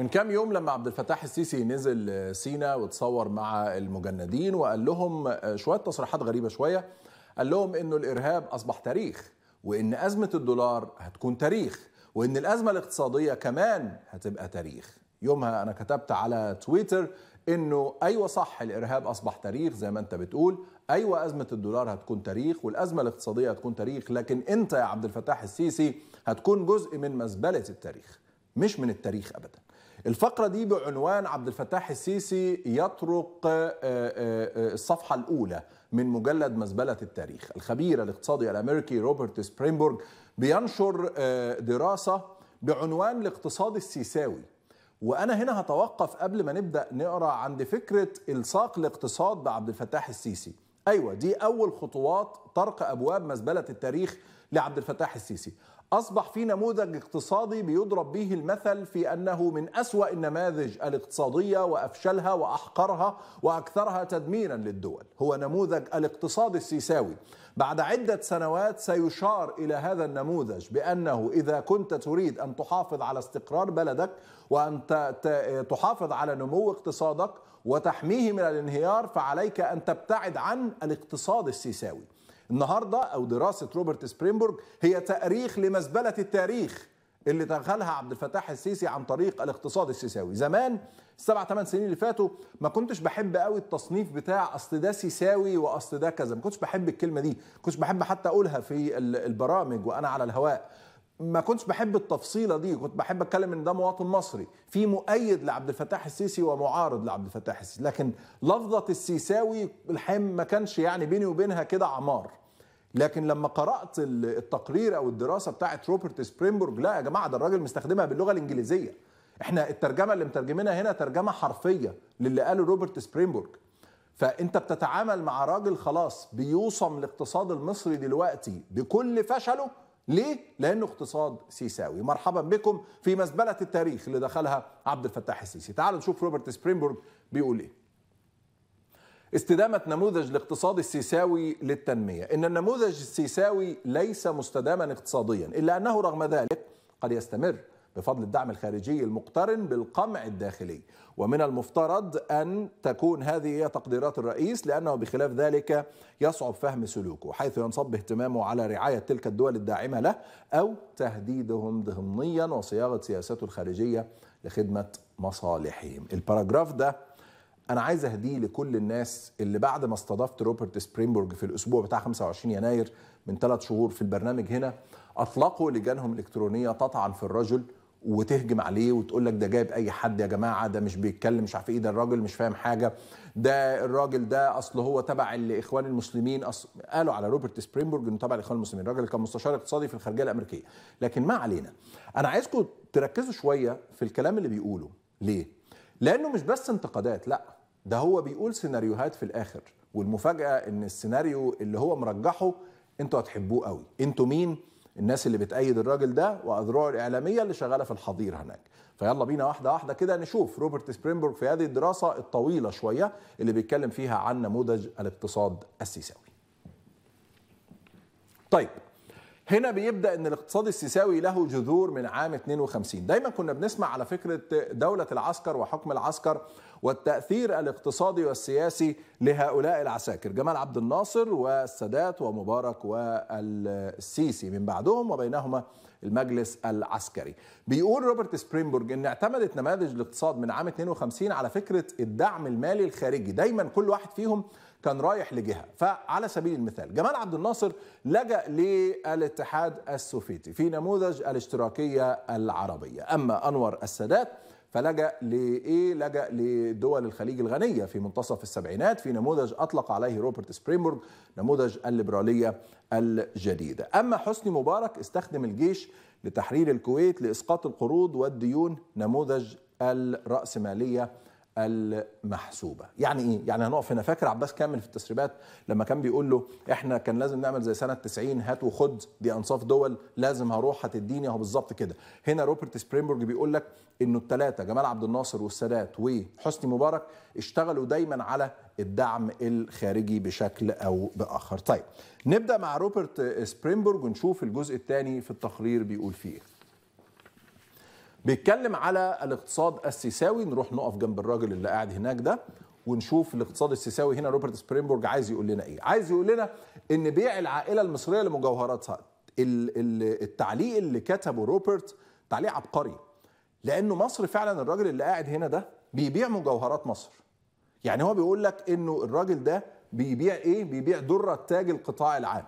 من كام يوم لما عبد الفتاح السيسي نزل سينا واتصور مع المجندين وقال لهم آه، شويه تصريحات غريبه شويه قال لهم انه الارهاب اصبح تاريخ وان ازمه الدولار هتكون تاريخ وان الازمه الاقتصاديه كمان هتبقى تاريخ يومها انا كتبت على تويتر انه ايوه صح الارهاب اصبح تاريخ زي ما انت بتقول ايوه ازمه الدولار هتكون تاريخ والازمه الاقتصاديه هتكون تاريخ لكن انت يا عبد الفتاح السيسي هتكون جزء من مزبله التاريخ مش من التاريخ ابدا الفقرة دي بعنوان عبد الفتاح السيسي يطرق آه، آه، آه، الصفحة الأولى من مجلد مزبلة التاريخ الخبير الاقتصادي الأمريكي روبرت سبرينبورغ بينشر دراسة بعنوان الاقتصاد السيساوي وأنا هنا هتوقف قبل ما نبدأ نقرأ عند فكرة الصاق الاقتصاد بعبد الفتاح السيسي أيوة دي أول خطوات طرق أبواب مزبلة التاريخ لعبد الفتاح السيسي أصبح في نموذج اقتصادي بيضرب به المثل في أنه من أسوأ النماذج الاقتصادية وأفشلها وأحقرها وأكثرها تدميرا للدول هو نموذج الاقتصاد السيساوي بعد عدة سنوات سيشار إلى هذا النموذج بأنه إذا كنت تريد أن تحافظ على استقرار بلدك وأن تحافظ على نمو اقتصادك وتحميه من الانهيار فعليك أن تبتعد عن الاقتصاد السيساوي النهارده او دراسه روبرت سبرينبورغ هي تاريخ لمزبله التاريخ اللي دخلها عبد الفتاح السيسي عن طريق الاقتصاد السيساوي زمان السبع ثمان سنين اللي فاتوا ما كنتش بحب قوي التصنيف بتاع اصل ده سيساوي واصل ده كذا ما كنتش بحب الكلمه دي كنتش بحب حتى اقولها في البرامج وانا على الهواء ما كنتش بحب التفصيله دي كنت بحب اتكلم ان ده مواطن مصري في مؤيد لعبد الفتاح السيسي ومعارض لعبد الفتاح السيسي لكن لفظه السيساوي الحين ما كانش يعني بيني وبينها كده عمار لكن لما قرات التقرير او الدراسه بتاعه روبرت سبرينبورغ لا يا جماعه ده الراجل مستخدمها باللغه الانجليزيه احنا الترجمه اللي مترجمينها هنا ترجمه حرفيه للي قاله روبرت سبرينبورغ فانت بتتعامل مع راجل خلاص بيوصم الاقتصاد المصري دلوقتي بكل فشله ليه؟ لانه اقتصاد سيساوي مرحبا بكم في مزبله التاريخ اللي دخلها عبد الفتاح السيسي تعالوا نشوف روبرت سبرينبورغ بيقول ايه استدامة نموذج الاقتصاد السيساوي للتنمية إن النموذج السيساوي ليس مستداما اقتصاديا إلا أنه رغم ذلك قد يستمر بفضل الدعم الخارجي المقترن بالقمع الداخلي ومن المفترض أن تكون هذه هي تقديرات الرئيس لأنه بخلاف ذلك يصعب فهم سلوكه حيث ينصب اهتمامه على رعاية تلك الدول الداعمة له أو تهديدهم ضمنيا وصياغة سياساته الخارجية لخدمة مصالحهم الباراجراف ده انا عايز اهديه لكل الناس اللي بعد ما استضفت روبرت سبرينبورج في الاسبوع بتاع 25 يناير من ثلاث شهور في البرنامج هنا اطلقوا لجانهم الالكترونيه تطعن في الرجل وتهجم عليه وتقول لك ده جايب اي حد يا جماعه ده مش بيتكلم مش عارف ايه ده الراجل مش فاهم حاجه ده الراجل ده اصل هو تبع الاخوان المسلمين أصل قالوا على روبرت سبرينبورج انه تبع الاخوان المسلمين الراجل كان مستشار اقتصادي في الخارجيه الامريكيه لكن ما علينا انا عايزكم تركزوا شويه في الكلام اللي بيقوله ليه لانه مش بس انتقادات لا ده هو بيقول سيناريوهات في الاخر والمفاجاه ان السيناريو اللي هو مرجحه انتوا هتحبوه قوي انتوا مين الناس اللي بتأيد الراجل ده واذرعه الاعلاميه اللي شغاله في الحظير هناك فيلا بينا واحده واحده كده نشوف روبرت سبرينبورغ في هذه الدراسه الطويله شويه اللي بيتكلم فيها عن نموذج الاقتصاد السيساوي طيب هنا بيبدا ان الاقتصاد السيساوي له جذور من عام 52 دايما كنا بنسمع على فكره دوله العسكر وحكم العسكر والتاثير الاقتصادي والسياسي لهؤلاء العساكر جمال عبد الناصر والسادات ومبارك والسيسي من بعدهم وبينهما المجلس العسكري بيقول روبرت سبرينبورج ان اعتمدت نماذج الاقتصاد من عام 52 على فكره الدعم المالي الخارجي دايما كل واحد فيهم كان رايح لجهه فعلى سبيل المثال جمال عبد الناصر لجا للاتحاد السوفيتي في نموذج الاشتراكيه العربيه اما انور السادات فلجأ لإيه؟ لجأ لدول الخليج الغنية في منتصف السبعينات في نموذج أطلق عليه روبرت سبريمبورغ نموذج الليبرالية الجديدة أما حسني مبارك استخدم الجيش لتحرير الكويت لإسقاط القروض والديون نموذج الرأسمالية المحسوبه يعني ايه يعني هنقف هنا فاكر عباس كامل في التسريبات لما كان بيقول له احنا كان لازم نعمل زي سنه 90 هات وخد دي انصاف دول لازم هروح هتديني اهو بالظبط كده هنا روبرت سبرينبرج بيقول لك انه الثلاثه جمال عبد الناصر والسادات وحسني مبارك اشتغلوا دايما على الدعم الخارجي بشكل او باخر طيب نبدا مع روبرت سبرينبرج ونشوف الجزء الثاني في التقرير بيقول فيه ايه بيتكلم على الاقتصاد السيساوي نروح نقف جنب الراجل اللي قاعد هناك ده ونشوف الاقتصاد السيساوي هنا روبرت سبرينبورج عايز يقول لنا ايه عايز يقول لنا ان بيع العائله المصريه لمجوهراتها التعليق اللي كتبه روبرت تعليق عبقري لانه مصر فعلا الراجل اللي قاعد هنا ده بيبيع مجوهرات مصر يعني هو بيقول لك انه الراجل ده بيبيع ايه بيبيع دره تاج القطاع العام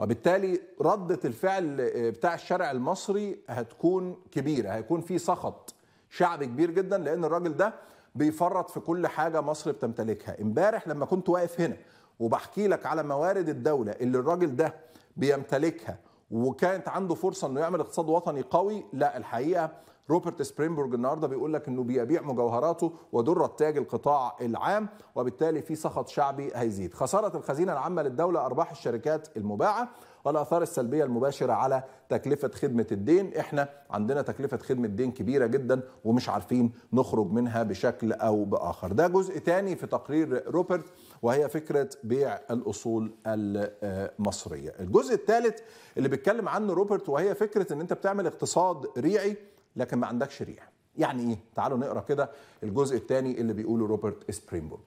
وبالتالي ردة الفعل آه، بتاع الشارع المصري هتكون كبيرة هيكون في سخط شعب كبير جدا لأن الراجل ده بيفرط في كل حاجة مصر بتمتلكها امبارح لما كنت واقف هنا وبحكي لك على موارد الدولة اللي الراجل ده بيمتلكها وكانت عنده فرصة انه يعمل اقتصاد وطني قوي لا الحقيقة روبرت سبرينبورج النهارده بيقول لك انه بيبيع مجوهراته ودر التاج القطاع العام وبالتالي في سخط شعبي هيزيد خساره الخزينه العامه للدوله ارباح الشركات المباعه والاثار السلبيه المباشره على تكلفه خدمه الدين احنا عندنا تكلفه خدمه دين كبيره جدا ومش عارفين نخرج منها بشكل او باخر ده جزء ثاني في تقرير روبرت وهي فكره بيع الاصول المصريه الجزء الثالث اللي بيتكلم عنه روبرت وهي فكره ان انت بتعمل اقتصاد ريعي لكن ما عندكش ريح يعني ايه تعالوا نقرا كده الجزء الثاني اللي بيقوله روبرت سبرينبورغ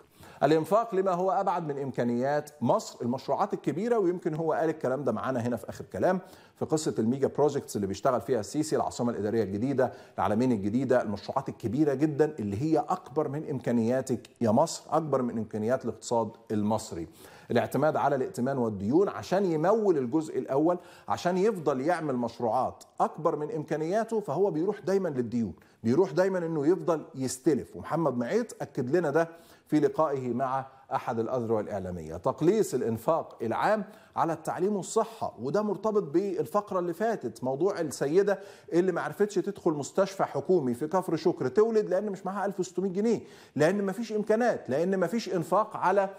الإنفاق لما هو أبعد من إمكانيات مصر المشروعات الكبيرة ويمكن هو قال الكلام ده معانا هنا في آخر كلام في قصة الميجا بروجكتس اللي بيشتغل فيها السيسي العاصمة الإدارية الجديدة العالمين الجديدة المشروعات الكبيرة جدا اللي هي أكبر من إمكانياتك يا مصر أكبر من إمكانيات الاقتصاد المصري الاعتماد على الائتمان والديون عشان يمول الجزء الأول عشان يفضل يعمل مشروعات أكبر من إمكانياته فهو بيروح دايما للديون بيروح دايما أنه يفضل يستلف ومحمد معيط أكد لنا ده في لقائه مع أحد الأذرع الإعلامية تقليص الإنفاق العام على التعليم والصحة وده مرتبط بالفقرة اللي فاتت موضوع السيدة اللي ما عرفتش تدخل مستشفى حكومي في كفر شكر تولد لأن مش معاها 1600 جنيه لأن ما فيش إمكانات لأن ما فيش إنفاق على آه،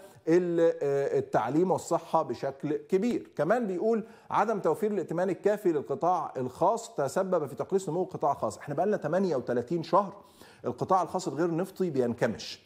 التعليم والصحة بشكل كبير كمان بيقول عدم توفير الائتمان الكافي للقطاع الخاص تسبب في تقليص نمو القطاع الخاص احنا بقى لنا 38 شهر القطاع الخاص الغير نفطي بينكمش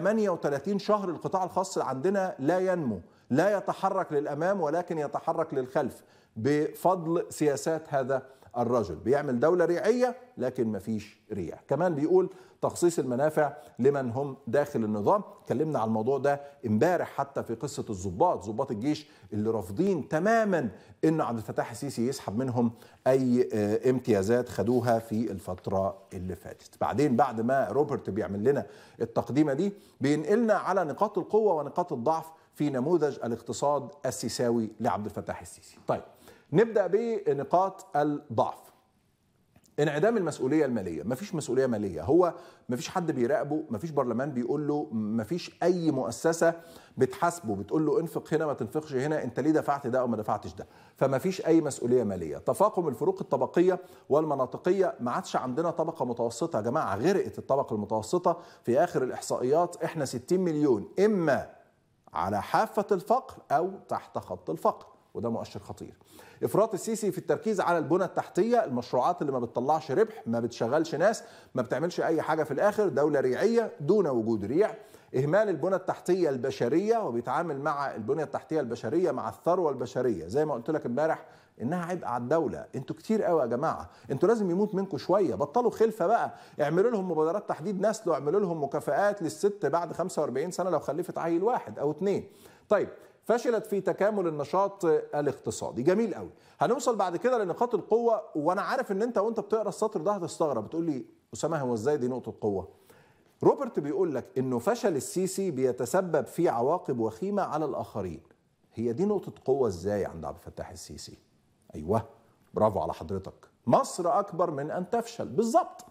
38 شهر القطاع الخاص عندنا لا ينمو لا يتحرك للامام ولكن يتحرك للخلف بفضل سياسات هذا الرجل بيعمل دولة ريعية لكن مفيش ريع كمان بيقول تخصيص المنافع لمن هم داخل النظام اتكلمنا على الموضوع ده امبارح حتى في قصة الزباط زباط الجيش اللي رافضين تماما ان عبد الفتاح السيسي يسحب منهم اي آه، امتيازات خدوها في الفترة اللي فاتت بعدين بعد ما روبرت بيعمل لنا التقديمة دي بينقلنا على نقاط القوة ونقاط الضعف في نموذج الاقتصاد السيساوي لعبد الفتاح السيسي طيب نبدا بنقاط الضعف انعدام المسؤوليه الماليه مفيش مسؤوليه ماليه هو مفيش حد بيراقبه مفيش برلمان بيقول له مفيش اي مؤسسه بتحاسبه بتقول له انفق هنا ما تنفقش هنا انت ليه دفعت ده او ما دفعتش ده فمفيش اي مسؤوليه ماليه تفاقم الفروق الطبقيه والمناطقيه ما عادش عندنا طبقه متوسطه يا جماعه غرقت الطبقه المتوسطه في اخر الاحصائيات احنا 60 مليون اما على حافه الفقر او تحت خط الفقر وده مؤشر خطير افراط السيسي في التركيز على البنى التحتيه المشروعات اللي ما بتطلعش ربح ما بتشغلش ناس ما بتعملش اي حاجه في الاخر دوله ريعيه دون وجود ريع اهمال البنى التحتيه البشريه وبيتعامل مع البنيه التحتيه البشريه مع الثروه البشريه زي ما قلت لك امبارح انها عبء على الدوله انتوا كتير قوي يا جماعه انتوا لازم يموت منكم شويه بطلوا خلفه بقى اعملوا لهم مبادرات تحديد نسل واعملوا لهم مكافآت للست بعد 45 سنه لو خلفت عيل واحد او اثنين طيب فشلت في تكامل النشاط الاقتصادي جميل قوي هنوصل بعد كده لنقاط القوه وانا عارف ان انت وانت بتقرا السطر ده هتستغرب بتقول لي اسامه هو ازاي دي نقطه قوه روبرت بيقول لك انه فشل السيسي بيتسبب في عواقب وخيمه على الاخرين هي دي نقطه قوه ازاي عند عبد الفتاح السيسي ايوه برافو على حضرتك مصر اكبر من ان تفشل بالظبط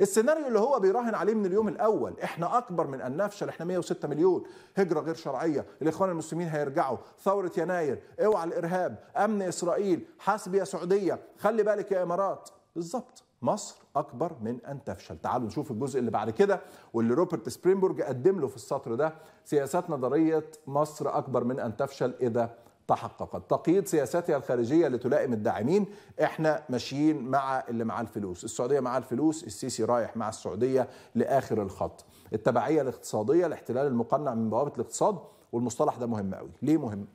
السيناريو اللي هو بيراهن عليه من اليوم الاول احنا اكبر من ان نفشل احنا 106 مليون هجره غير شرعيه الاخوان المسلمين هيرجعوا ثوره يناير اوعى الارهاب امن اسرائيل حاسب يا سعوديه خلي بالك يا امارات بالظبط مصر اكبر من ان تفشل تعالوا نشوف الجزء اللي بعد كده واللي روبرت سبرينبورج قدم له في السطر ده سياسات نظريه مصر اكبر من ان تفشل اذا تحققت تقييد سياساتها الخارجية لتلائم الداعمين احنا ماشيين مع اللي معاه الفلوس السعودية معاه الفلوس السيسي رايح مع السعودية لآخر الخط التبعية الاقتصادية الاحتلال المقنع من بوابة الاقتصاد والمصطلح ده مهم قوي ليه مهم؟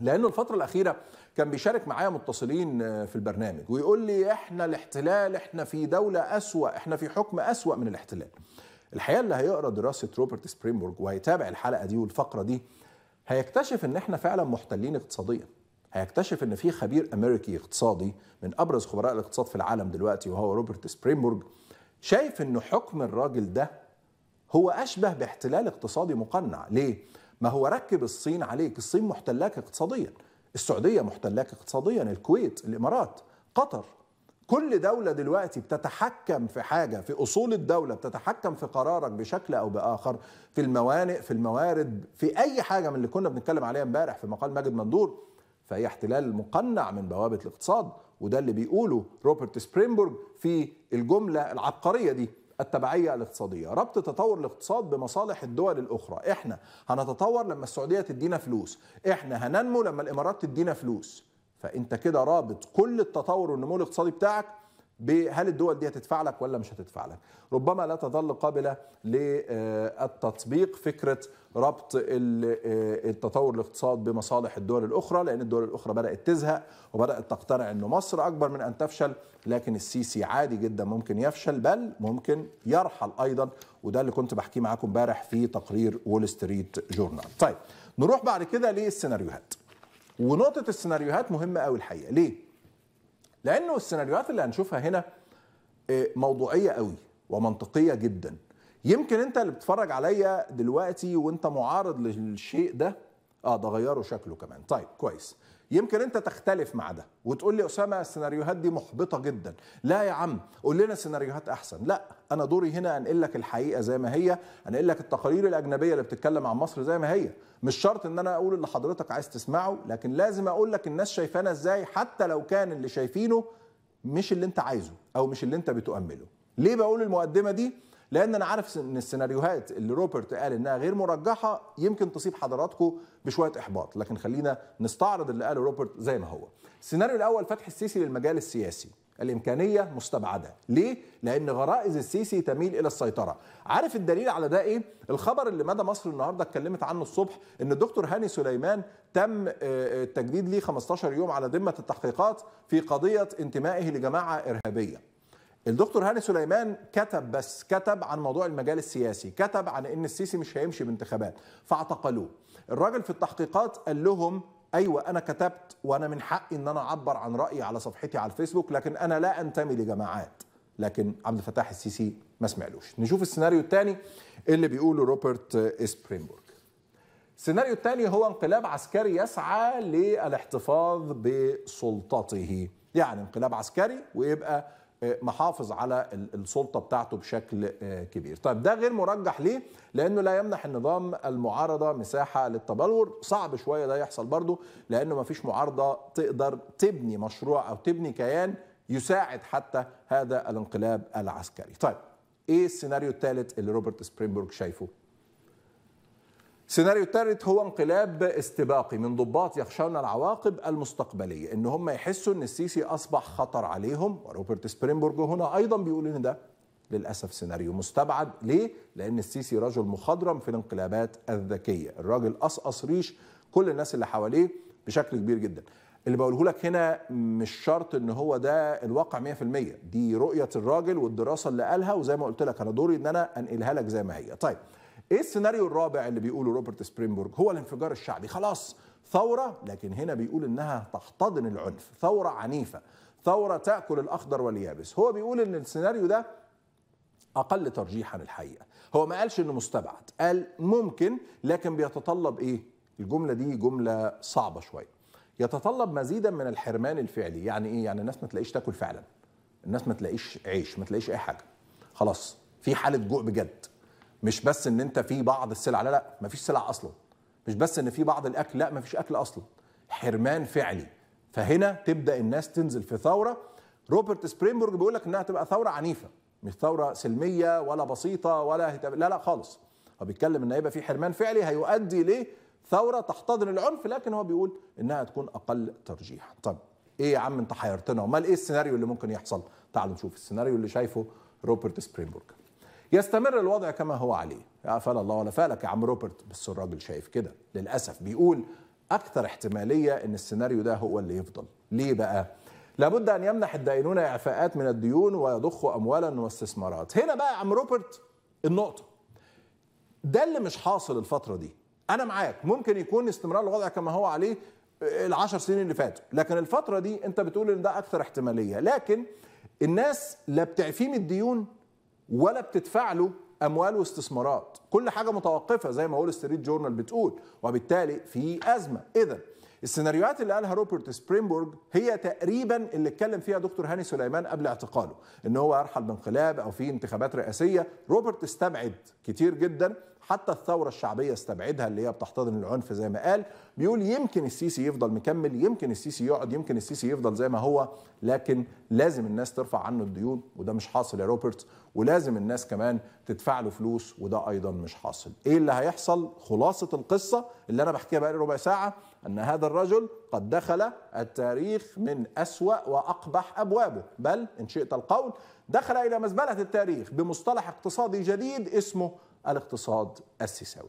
لأنه الفترة الأخيرة كان بيشارك معايا متصلين آه، في البرنامج ويقول لي احنا الاحتلال احنا في دولة أسوأ احنا في حكم أسوأ من الاحتلال الحقيقة اللي هيقرأ دراسة روبرت سبريمبورغ وهيتابع الحلقة دي والفقرة دي هيكتشف ان احنا فعلا محتلين اقتصاديا هيكتشف ان في خبير امريكي اقتصادي من ابرز خبراء الاقتصاد في العالم دلوقتي وهو روبرت سبرينبورغ شايف ان حكم الراجل ده هو اشبه باحتلال اقتصادي مقنع ليه ما هو ركب الصين عليك الصين محتلاك اقتصاديا السعوديه محتلاك اقتصاديا الكويت الامارات قطر كل دولة دلوقتي بتتحكم في حاجة في أصول الدولة بتتحكم في قرارك بشكل أو بآخر في الموانئ في الموارد في أي حاجة من اللي كنا بنتكلم عليها امبارح في مقال ماجد مندور فهي احتلال مقنع من بوابة الاقتصاد وده اللي بيقوله روبرت سبرينبورغ في الجملة العبقرية دي التبعية الاقتصادية ربط تطور الاقتصاد بمصالح الدول الأخرى احنا هنتطور لما السعودية تدينا فلوس احنا هننمو لما الإمارات تدينا فلوس فانت كده رابط كل التطور والنمو الاقتصادي بتاعك بهل الدول دي هتدفع لك ولا مش هتدفع لك ربما لا تظل قابلة للتطبيق فكرة ربط آه، التطور الاقتصاد بمصالح الدول الأخرى لأن الدول الأخرى بدأت تزهق وبدأت تقتنع أن مصر أكبر من أن تفشل لكن السيسي عادي جدا ممكن يفشل بل ممكن يرحل أيضا وده اللي كنت بحكيه معاكم امبارح في تقرير وول ستريت جورنال طيب نروح بعد كده للسيناريوهات ونقطه السيناريوهات مهمه قوي الحقيقه ليه لانه السيناريوهات اللي هنشوفها هنا آه، موضوعيه قوي ومنطقيه جدا يمكن انت اللي بتتفرج عليا دلوقتي وانت معارض للشيء ده اه ده غيره شكله كمان طيب كويس يمكن انت تختلف مع ده وتقول لي اسامه السيناريوهات دي محبطه جدا لا يا عم قول لنا سيناريوهات احسن لا انا دوري هنا انقل لك الحقيقه زي ما هي انقل لك التقارير الاجنبيه اللي بتتكلم عن مصر زي ما هي مش شرط ان انا اقول اللي حضرتك عايز تسمعه لكن لازم اقول لك الناس شايفانا ازاي حتى لو كان اللي شايفينه مش اللي انت عايزه او مش اللي انت بتؤمله ليه بقول المقدمه دي لان انا عارف ان السيناريوهات اللي روبرت قال انها غير مرجحه يمكن تصيب حضراتكم بشويه احباط لكن خلينا نستعرض اللي قاله روبرت زي ما هو السيناريو الاول فتح السيسي للمجال السياسي الامكانيه مستبعده ليه لان غرائز السيسي تميل الى السيطره عارف الدليل على ده ايه الخبر اللي مدى مصر النهارده اتكلمت عنه الصبح ان الدكتور هاني سليمان تم آه، آه، التجديد ليه 15 يوم على ذمه التحقيقات في قضيه انتمائه لجماعه ارهابيه الدكتور هاني سليمان كتب بس كتب عن موضوع المجال السياسي كتب عن ان السيسي مش هيمشي بانتخابات فاعتقلوه الراجل في التحقيقات قال لهم ايوه انا كتبت وانا من حقي ان انا اعبر عن رايي على صفحتي على الفيسبوك لكن انا لا انتمي لجماعات لكن عبد الفتاح السيسي ما سمعلوش نشوف السيناريو الثاني اللي بيقوله روبرت اسبرينبورغ السيناريو الثاني هو انقلاب عسكري يسعى للاحتفاظ بسلطته يعني انقلاب عسكري ويبقى آه، محافظ على السلطه بتاعته بشكل آه، كبير. طيب ده غير مرجح ليه؟ لانه لا يمنح النظام المعارضه مساحه للتبلور، صعب شويه ده يحصل برضه لانه ما فيش معارضه تقدر تبني مشروع او تبني كيان يساعد حتى هذا الانقلاب العسكري. طيب ايه السيناريو الثالث اللي روبرت سبرينبورغ شايفه؟ السيناريو الثالث هو انقلاب استباقي من ضباط يخشون العواقب المستقبليه ان هم يحسوا ان السيسي اصبح خطر عليهم وروبرت سبرينبورغ هنا ايضا بيقول ان ده للاسف سيناريو مستبعد ليه لان السيسي رجل مخضرم في الانقلابات الذكيه الراجل قصقص ريش كل الناس اللي حواليه بشكل كبير جدا اللي بقوله لك هنا مش شرط ان هو ده الواقع 100% دي رؤيه الراجل والدراسه اللي قالها وزي ما قلت لك انا دوري ان انا انقلها لك زي ما هي طيب ايه السيناريو الرابع اللي بيقوله روبرت سبرينبورج هو الانفجار الشعبي خلاص ثورة لكن هنا بيقول انها تحتضن العنف ثورة عنيفة ثورة تأكل الأخضر واليابس هو بيقول ان السيناريو ده أقل ترجيحا الحقيقة هو ما قالش انه مستبعد قال ممكن لكن بيتطلب ايه الجملة دي جملة صعبة شوية يتطلب مزيدا من الحرمان الفعلي يعني ايه يعني الناس ما تلاقيش تاكل فعلا الناس ما تلاقيش عيش ما تلاقيش اي حاجة خلاص في حالة جوع بجد مش بس ان انت في بعض السلع لا لا مفيش سلع اصلا مش بس ان في بعض الاكل لا مفيش اكل اصلا حرمان فعلي فهنا تبدا الناس تنزل في ثوره روبرت سبرينبورج بيقول لك انها تبقى ثوره عنيفه مش ثوره سلميه ولا بسيطه ولا هتب... لا لا خالص هو بيتكلم ان هيبقى في حرمان فعلي هيؤدي لثوره تحتضن العنف لكن هو بيقول انها تكون اقل ترجيح طب ايه يا عم انت حيرتنا امال ايه السيناريو اللي ممكن يحصل تعالوا نشوف السيناريو اللي شايفه روبرت سبرينبورج يستمر الوضع كما هو عليه قفل الله ولا فالك يا عم روبرت بس الراجل شايف كده للأسف بيقول أكثر احتمالية أن السيناريو ده هو اللي يفضل ليه بقى؟ لابد أن يمنح الدائنون إعفاءات من الديون ويضخوا أموالا واستثمارات هنا بقى يا عم روبرت النقطة ده اللي مش حاصل الفترة دي أنا معاك ممكن يكون استمرار الوضع كما هو عليه العشر سنين اللي فاتوا لكن الفترة دي أنت بتقول إن ده أكثر احتمالية لكن الناس لا بتعفيه من الديون ولا بتدفع له اموال واستثمارات كل حاجه متوقفه زي ما وول ستريت جورنال بتقول وبالتالي في ازمه اذا السيناريوهات اللي قالها روبرت سبرينبورغ هي تقريبا اللي اتكلم فيها دكتور هاني سليمان قبل اعتقاله ان هو يرحل بانقلاب او في انتخابات رئاسيه روبرت استبعد كتير جدا حتى الثوره الشعبيه استبعدها اللي هي بتحتضن العنف زي ما قال بيقول يمكن السيسي يفضل مكمل يمكن السيسي يقعد يمكن السيسي يفضل زي ما هو لكن لازم الناس ترفع عنه الديون وده مش حاصل يا روبرت ولازم الناس كمان تدفع له فلوس وده ايضا مش حاصل ايه اللي هيحصل خلاصه القصه اللي انا بحكيها بقالي ربع ساعه ان هذا الرجل قد دخل التاريخ من اسوا واقبح ابوابه بل ان شئت القول دخل الى مزبله التاريخ بمصطلح اقتصادي جديد اسمه الاقتصاد السيساوي